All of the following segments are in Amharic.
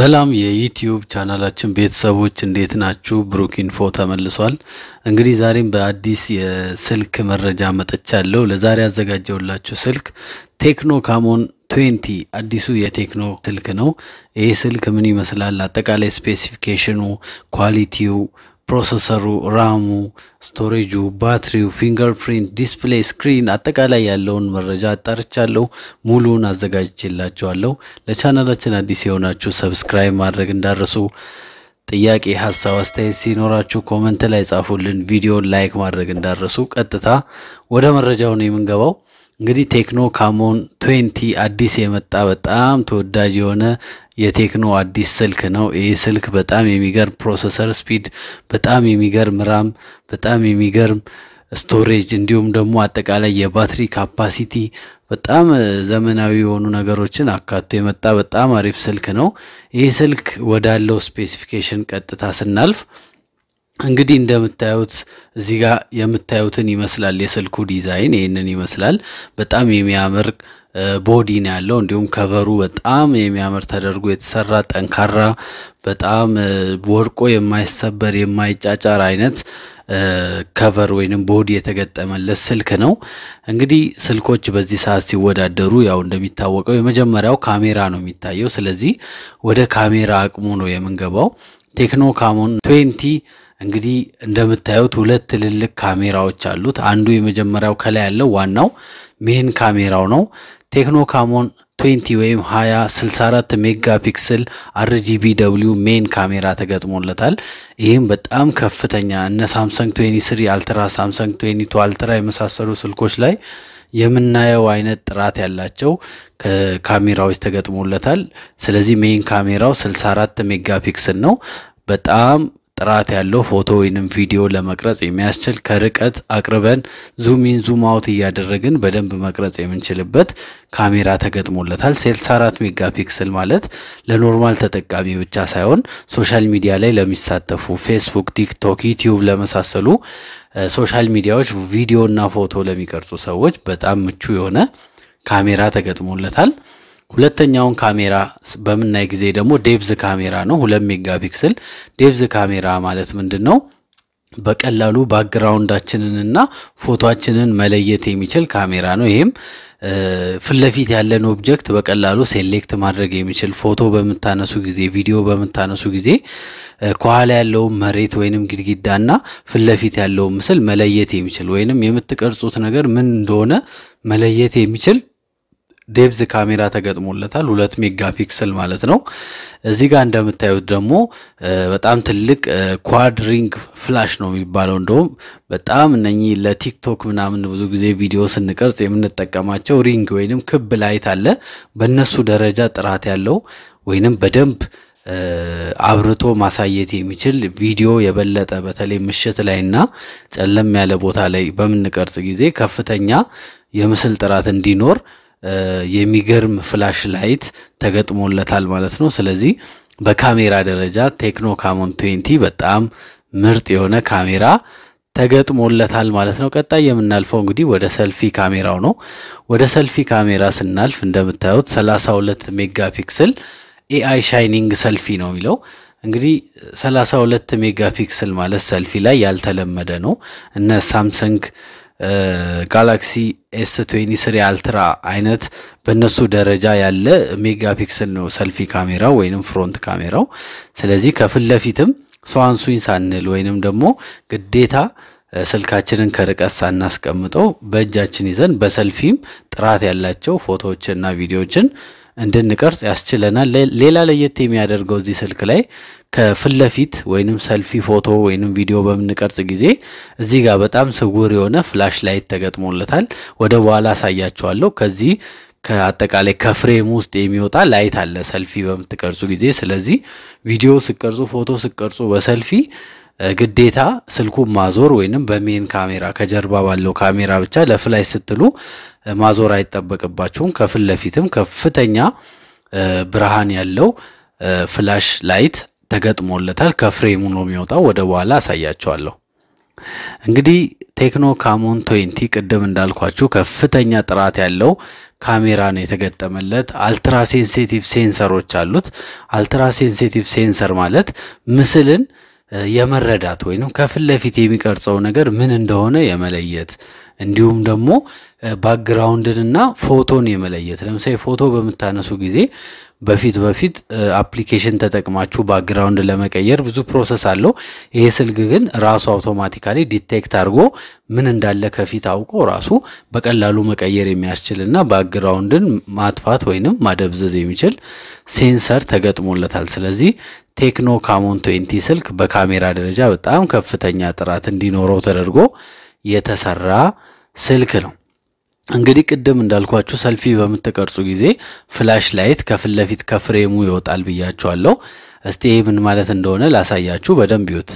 ሰላም የዩቲዩብ ቻናላችን ቤተሰቦች እንዴት ናችሁ? ብሩክ ኢንፎ ተመልሷል። እንግዲህ ዛሬም በአዲስ የስልክ መረጃ መጥቻለሁ። ለዛሬ ያዘጋጀውላችሁ ስልክ ቴክኖ ካሞን ትዌንቲ አዲሱ የቴክኖ ስልክ ነው። ይህ ስልክ ምን ይመስላል? አጠቃላይ ስፔሲፊኬሽኑ፣ ኳሊቲው ፕሮሰሰሩ፣ ራሙ፣ ስቶሬጁ፣ ባትሪው፣ ፊንገር ፕሪንት፣ ዲስፕሌይ፣ ስክሪን አጠቃላይ ያለውን መረጃ አጣርቻለሁ። ሙሉውን አዘጋጅቼላችኋለሁ። ለቻናላችን አዲስ የሆናችሁ ሰብስክራይብ ማድረግ እንዳረሱ። ጥያቄ፣ ሀሳብ፣ አስተያየት ሲኖራችሁ ኮመንት ላይ ጻፉልን። ቪዲዮን ላይክ ማድረግ እንዳረሱ። ቀጥታ ወደ መረጃው ነው የምንገባው። እንግዲህ ቴክኖ ካሞን 20 አዲስ የመጣ በጣም ተወዳጅ የሆነ የቴክኖ አዲስ ስልክ ነው። ይህ ስልክ በጣም የሚገርም ፕሮሰሰር ስፒድ፣ በጣም የሚገርም ራም፣ በጣም የሚገርም ስቶሬጅ እንዲሁም ደግሞ አጠቃላይ የባትሪ ካፓሲቲ በጣም ዘመናዊ የሆኑ ነገሮችን አካቶ የመጣ በጣም አሪፍ ስልክ ነው። ይህ ስልክ ወዳለው ስፔሲፊኬሽን ቀጥታ ስናልፍ እንግዲህ እንደምታዩት እዚህ ጋር የምታዩትን ይመስላል የስልኩ ዲዛይን ይህንን ይመስላል። በጣም የሚያምር ቦዲ ነው ያለው። እንዲሁም ከቨሩ በጣም የሚያምር ተደርጎ የተሰራ ጠንካራ፣ በጣም ወርቆ የማይሰበር የማይጫጫር አይነት ከቨር ወይንም ቦዲ የተገጠመለት ስልክ ነው። እንግዲህ ስልኮች በዚህ ሰዓት ሲወዳደሩ ያው እንደሚታወቀው የመጀመሪያው ካሜራ ነው የሚታየው። ስለዚህ ወደ ካሜራ አቅሙ ነው የምንገባው። ቴክኖ ካሞን ትዌንቲ እንግዲህ እንደምታዩት ሁለት ትልልቅ ካሜራዎች አሉት። አንዱ የመጀመሪያው ከላይ ያለው ዋናው ሜን ካሜራው ነው። ቴክኖ ካሞን 20 ወይም 20 64 ሜጋ ፒክስል አርጂቢ ደብሊው ሜን ካሜራ ተገጥሞለታል። ይህም በጣም ከፍተኛ እነ ሳምሰንግ 23 አልትራ፣ ሳምሰንግ 22 አልትራ የመሳሰሉ ስልኮች ላይ የምናየው አይነት ጥራት ያላቸው ካሜራዎች ተገጥሞለታል። ስለዚህ ሜን ካሜራው 64 ሜጋ ፒክስል ነው። በጣም ጥራት ያለው ፎቶ ወይንም ቪዲዮ ለመቅረጽ የሚያስችል ከርቀት አቅርበን ዙሚን ዙም አውት እያደረግን በደንብ መቅረጽ የምንችልበት ካሜራ ተገጥሞለታል። 64 ሜጋ ፒክስል ማለት ለኖርማል ተጠቃሚ ብቻ ሳይሆን ሶሻል ሚዲያ ላይ ለሚሳተፉ ፌስቡክ፣ ቲክቶክ፣ ዩቲዩብ ለመሳሰሉ ሶሻል ሚዲያዎች ቪዲዮና ፎቶ ለሚቀርጹ ሰዎች በጣም ምቹ የሆነ ካሜራ ተገጥሞለታል። ሁለተኛውን ካሜራ በምናይ ጊዜ ደግሞ ዴብዝ ካሜራ ነው። ሁለት ሜጋ ፒክስል ዴብዝ ካሜራ ማለት ምንድን ነው? በቀላሉ ባክግራውንዳችንንና ፎቶችንን መለየት የሚችል ካሜራ ነው። ይህም ፊት ለፊት ያለን ኦብጀክት በቀላሉ ሴሌክት ማድረግ የሚችል ፎቶ በምታነሱ ጊዜ፣ ቪዲዮ በምታነሱ ጊዜ ከኋላ ያለውን መሬት ወይንም ግድግዳና ፊት ለፊት ያለውን ምስል መለየት የሚችል ወይንም የምትቀርጹት ነገር ምን እንደሆነ መለየት የሚችል ዴብዝ ካሜራ ተገጥሞለታል። ሁለት ሜጋ ፒክስል ማለት ነው። እዚህ ጋር እንደምታዩት ደግሞ በጣም ትልቅ ኳድሪንግ ፍላሽ ነው የሚባለው። እንደውም በጣም እነኚህ ለቲክቶክ ምናምን ብዙ ጊዜ ቪዲዮ ስንቀርጽ የምንጠቀማቸው ሪንግ ወይንም ክብ ላይት አለ። በእነሱ ደረጃ ጥራት ያለው ወይንም በደንብ አብርቶ ማሳየት የሚችል ቪዲዮ የበለጠ በተለይ ምሽት ላይና ጨለም ያለ ቦታ ላይ በምንቀርጽ ጊዜ ከፍተኛ የምስል ጥራት እንዲኖር የሚገርም ፍላሽ ላይት ተገጥሞለታል ማለት ነው። ስለዚህ በካሜራ ደረጃ ቴክኖ ካሞን ትዌንቲ በጣም ምርጥ የሆነ ካሜራ ተገጥሞለታል ማለት ነው። ቀጣይ የምናልፈው እንግዲህ ወደ ሰልፊ ካሜራው ነው። ወደ ሰልፊ ካሜራ ስናልፍ እንደምታዩት 32 ሜጋ ፒክስል ኤአይ ሻይኒንግ ሰልፊ ነው የሚለው እንግዲህ 32 ሜጋ ፒክስል ማለት ሰልፊ ላይ ያልተለመደ ነው። እነ ሳምሰንግ ጋላክሲ ኤስ ትዌኒ ስሪ አልትራ አይነት በእነሱ ደረጃ ያለ ሜጋ ፒክሰል ነው ሰልፊ ካሜራው ወይንም ፍሮንት ካሜራው። ስለዚህ ከፊት ለፊትም ሰው አንሱኝ ሳንል ወይንም ደግሞ ግዴታ ስልካችንን ከርቀት ሳናስቀምጠው በእጃችን ይዘን በሰልፊም ጥራት ያላቸው ፎቶዎችንና ቪዲዮዎችን እንድንቀርጽ ያስችለናል። ሌላ ለየት የሚያደርገው እዚህ ስልክ ላይ ከፊት ለፊት ወይንም ሰልፊ ፎቶ ወይንም ቪዲዮ በምንቀርጽ ጊዜ እዚህ ጋር በጣም ስውር የሆነ ፍላሽ ላይት ተገጥሞለታል። ወደ በኋላ አሳያችኋለሁ። ከዚህ ከአጠቃላይ ከፍሬም ውስጥ የሚወጣ ላይት አለ ሰልፊ በምትቀርጹ ጊዜ። ስለዚህ ቪዲዮ ስቀርጹ፣ ፎቶ ስቀርጹ በሰልፊ ግዴታ ስልኩን ማዞር ወይንም በሜን ካሜራ ከጀርባ ባለው ካሜራ ብቻ ለፍላሽ ስትሉ ማዞር አይጠበቅባችሁም። ከፊት ለፊትም ከፍተኛ ብርሃን ያለው ፍላሽ ላይት ተገጥሞለታል። ከፍሬሙ ነው የሚወጣው። ወደ በኋላ አሳያቸዋለሁ። እንግዲህ ቴክኖ ካሞን ቶይንቲ ቅድም እንዳልኳችሁ ከፍተኛ ጥራት ያለው ካሜራ ነው የተገጠመለት። አልትራ ሴንሰሮች አሉት። አልትራ ሴንሰር ማለት ምስልን የመረዳት ወይም ከፊት ለፊት የሚቀርጸው ነገር ምን እንደሆነ የመለየት እንዲሁም ደግሞ ባክግራውንድንና ፎቶን የመለየት ለምሳሌ ፎቶ በምታነሱ ጊዜ በፊት በፊት አፕሊኬሽን ተጠቅማችሁ ባክግራውንድ ለመቀየር ብዙ ፕሮሰስ አለው። ይሄ ስልክ ግን ራሱ አውቶማቲካሊ ዲቴክት አድርጎ ምን እንዳለ ከፊት አውቆ ራሱ በቀላሉ መቀየር የሚያስችልና ባክግራውንድን ማጥፋት ወይንም ማደብዘዝ የሚችል ሴንሰር ተገጥሞለታል። ስለዚህ ቴክኖ ካሞን ትዌንቲ ስልክ በካሜራ ደረጃ በጣም ከፍተኛ ጥራት እንዲኖረው ተደርጎ የተሰራ ስልክ ነው። እንግዲህ ቅድም እንዳልኳችሁ ሰልፊ በምትቀርጹ ጊዜ ፍላሽ ላይት ከፊት ለፊት ከፍሬሙ ይወጣል ብያችኋለሁ። እስቲ ይህ ምን ማለት እንደሆነ ላሳያችሁ፣ በደንብ ይዩት።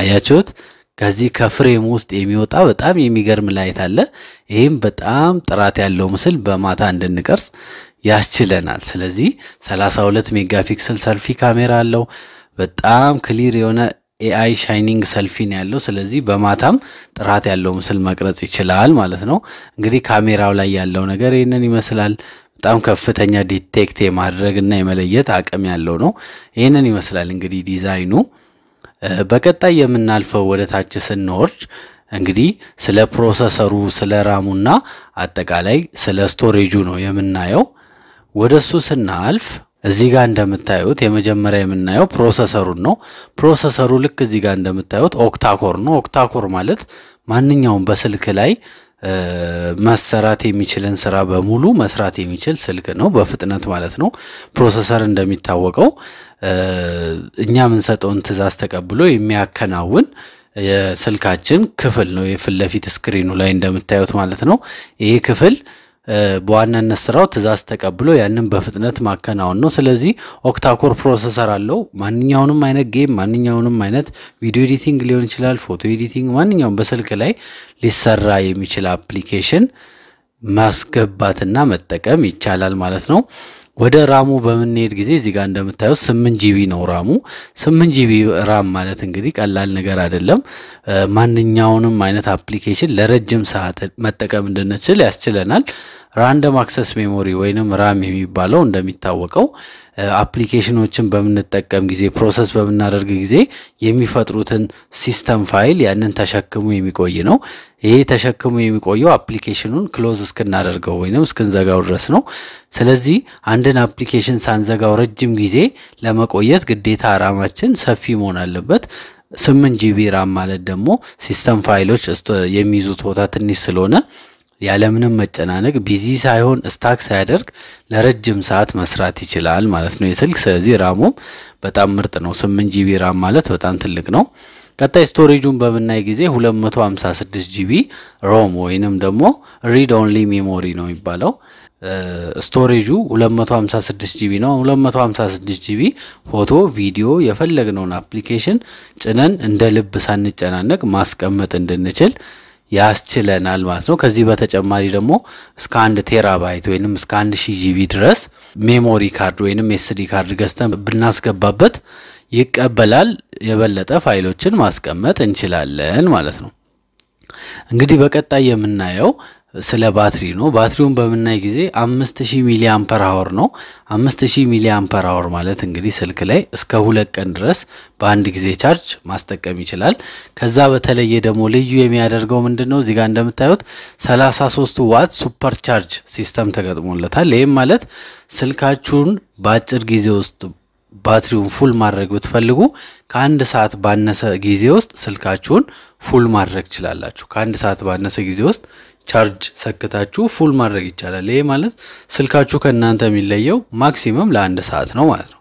አያችሁት? ከዚህ ከፍሬም ውስጥ የሚወጣ በጣም የሚገርም ላይት አለ። ይህም በጣም ጥራት ያለው ምስል በማታ እንድንቀርጽ ያስችለናል። ስለዚህ 32 ሜጋፒክሰል ሰልፊ ካሜራ አለው። በጣም ክሊር የሆነ ኤአይ ሻይኒንግ ሰልፊን ያለው ስለዚህ በማታም ጥራት ያለው ምስል መቅረጽ ይችላል ማለት ነው። እንግዲህ ካሜራው ላይ ያለው ነገር ይህንን ይመስላል። በጣም ከፍተኛ ዲቴክት የማድረግ እና የመለየት አቅም ያለው ነው። ይህንን ይመስላል እንግዲህ ዲዛይኑ። በቀጣይ የምናልፈው ወደ ታች ስንወርድ እንግዲህ ስለ ፕሮሰሰሩ ስለ ራሙና አጠቃላይ ስለ ስቶሬጁ ነው የምናየው። ወደ እሱ ስናልፍ እዚህ ጋር እንደምታዩት የመጀመሪያ የምናየው ፕሮሰሰሩን ነው። ፕሮሰሰሩ ልክ እዚህ ጋር እንደምታዩት ኦክታኮር ነው። ኦክታኮር ማለት ማንኛውም በስልክ ላይ መሰራት የሚችልን ስራ በሙሉ መስራት የሚችል ስልክ ነው፣ በፍጥነት ማለት ነው። ፕሮሰሰር እንደሚታወቀው እኛ የምንሰጠውን ትዕዛዝ ተቀብሎ የሚያከናውን የስልካችን ክፍል ነው። የፊት ለፊት ስክሪኑ ላይ እንደምታዩት ማለት ነው። ይሄ ክፍል በዋናነት ስራው ትእዛዝ ተቀብሎ ያንን በፍጥነት ማከናወን ነው። ስለዚህ ኦክታኮር ፕሮሰሰር አለው። ማንኛውንም አይነት ጌም፣ ማንኛውንም አይነት ቪዲዮ ኤዲቲንግ ሊሆን ይችላል፣ ፎቶ ኤዲቲንግ፣ ማንኛውም በስልክ ላይ ሊሰራ የሚችል አፕሊኬሽን ማስገባትና መጠቀም ይቻላል ማለት ነው። ወደ ራሙ በምንሄድ ጊዜ እዚህ ጋር እንደምታዩት ስምንት ጂቢ ነው ራሙ። ስምንት ጂቢ ራም ማለት እንግዲህ ቀላል ነገር አይደለም። ማንኛውንም አይነት አፕሊኬሽን ለረጅም ሰዓት መጠቀም እንድንችል ያስችለናል። ራንደም አክሰስ ሜሞሪ ወይንም ራም የሚባለው እንደሚታወቀው አፕሊኬሽኖችን በምንጠቀም ጊዜ ፕሮሰስ በምናደርግ ጊዜ የሚፈጥሩትን ሲስተም ፋይል ያንን ተሸክሙ የሚቆይ ነው። ይሄ ተሸክሙ የሚቆየው አፕሊኬሽኑን ክሎዝ እስክናደርገው ወይም እስክንዘጋው ድረስ ነው። ስለዚህ አንድን አፕሊኬሽን ሳንዘጋው ረጅም ጊዜ ለመቆየት ግዴታ አራማችን ሰፊ መሆን አለበት። ስምንት ጂቢ ራም ማለት ደግሞ ሲስተም ፋይሎች የሚይዙት ቦታ ትንሽ ስለሆነ ያለምንም መጨናነቅ ቢዚ ሳይሆን ስታክ ሳያደርግ ለረጅም ሰዓት መስራት ይችላል ማለት ነው የስልክ። ስለዚህ ራሙም በጣም ምርጥ ነው። 8 ጂቢ ራም ማለት በጣም ትልቅ ነው። ቀጣይ ስቶሬጁን በምናይ ጊዜ 256 ጂቢ ሮም ወይንም ደግሞ ሪድ ኦንሊ ሜሞሪ ነው የሚባለው። ስቶሬጁ 256 ጂቢ ነው። 256 ጂቢ ፎቶ፣ ቪዲዮ የፈለግነውን አፕሊኬሽን ጭነን እንደ ልብ ሳንጨናነቅ ማስቀመጥ እንድንችል ያስችለናል ማለት ነው። ከዚህ በተጨማሪ ደግሞ እስከ አንድ ቴራባይት ወይንም እስከ አንድ ሺ ጂቢ ድረስ ሜሞሪ ካርድ ወይንም ኤስዲ ካርድ ገዝተን ብናስገባበት ይቀበላል። የበለጠ ፋይሎችን ማስቀመጥ እንችላለን ማለት ነው። እንግዲህ በቀጣይ የምናየው ስለ ባትሪ ነው። ባትሪውን በምናይ ጊዜ አምስት ሺህ ሚሊ አምፐር አወር ነው። አምስት ሺህ ሚሊ አምፐር አወር ማለት እንግዲህ ስልክ ላይ እስከ ሁለት ቀን ድረስ በአንድ ጊዜ ቻርጅ ማስጠቀም ይችላል። ከዛ በተለየ ደግሞ ልዩ የሚያደርገው ምንድን ነው? እዚጋ እንደምታዩት 33 ዋት ሱፐር ቻርጅ ሲስተም ተገጥሞለታል። ይህም ማለት ስልካችሁን በአጭር ጊዜ ውስጥ ባትሪውን ፉል ማድረግ ብትፈልጉ ከአንድ ሰዓት ባነሰ ጊዜ ውስጥ ስልካችሁን ፉል ማድረግ ችላላችሁ። ከአንድ ሰዓት ባነሰ ጊዜ ውስጥ ቻርጅ ሰክታችሁ ፉል ማድረግ ይቻላል። ይሄ ማለት ስልካችሁ ከእናንተ የሚለየው ማክሲመም ለአንድ ሰዓት ነው ማለት ነው።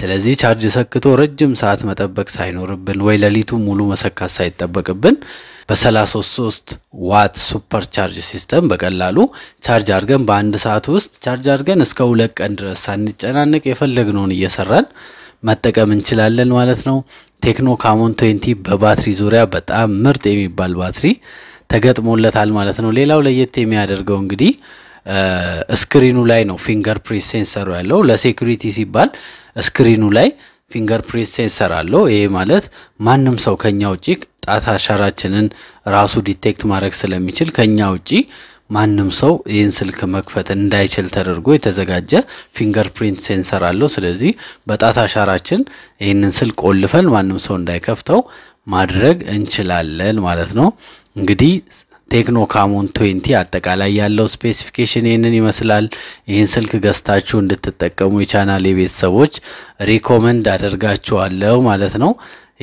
ስለዚህ ቻርጅ ሰክቶ ረጅም ሰዓት መጠበቅ ሳይኖርብን ወይ ሌሊቱ ሙሉ መሰካት ሳይጠበቅብን በ33 ዋት ሱፐር ቻርጅ ሲስተም በቀላሉ ቻርጅ አድርገን በአንድ ሰዓት ውስጥ ቻርጅ አድርገን እስከ ሁለት ቀን ድረስ ሳንጨናነቅ የፈለግነውን እየሰራን መጠቀም እንችላለን ማለት ነው። ቴክኖ ካሞን 20 በባትሪ ዙሪያ በጣም ምርጥ የሚባል ባትሪ ተገጥሞለታል ማለት ነው። ሌላው ለየት የሚያደርገው እንግዲህ ስክሪኑ ላይ ነው ፊንገር ፕሪንት ሴንሰሩ ያለው። ለሴኩሪቲ ሲባል ስክሪኑ ላይ ፊንገር ፕሪንት ሴንሰር አለው። ይሄ ማለት ማንም ሰው ከኛ ውጪ ጣት አሻራችንን ራሱ ዲቴክት ማድረግ ስለሚችል ከኛ ውጪ ማንም ሰው ይህን ስልክ መክፈት እንዳይችል ተደርጎ የተዘጋጀ ፊንገር ፕሪንት ሴንሰር አለው። ስለዚህ በጣት አሻራችን ይህንን ስልክ ቆልፈን ማንም ሰው እንዳይከፍተው ማድረግ እንችላለን ማለት ነው። እንግዲህ ቴክኖ ካሞን ትዌንቲ አጠቃላይ ያለው ስፔሲፊኬሽን ይህንን ይመስላል። ይህን ስልክ ገዝታችሁ እንድትጠቀሙ የቻናል የቤተሰቦች ሪኮመንድ አደርጋችኋለሁ ማለት ነው።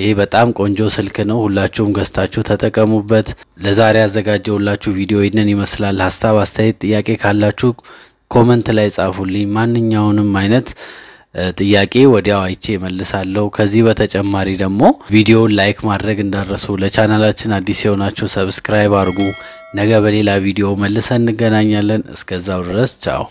ይህ በጣም ቆንጆ ስልክ ነው። ሁላችሁም ገዝታችሁ ተጠቀሙበት። ለዛሬ ያዘጋጀውላችሁ ቪዲዮ ይህንን ይመስላል። ሀሳብ፣ አስተያየት፣ ጥያቄ ካላችሁ ኮመንት ላይ ጻፉልኝ። ማንኛውንም አይነት ጥያቄ ወዲያው አይቼ መልሳለሁ። ከዚህ በተጨማሪ ደግሞ ቪዲዮውን ላይክ ማድረግ እንዳረሱ ለቻናላችን አዲስ የሆናችሁ ሰብስክራይብ አድርጉ። ነገ በሌላ ቪዲዮ መልሰን እንገናኛለን። እስከዛው ድረስ ቻው።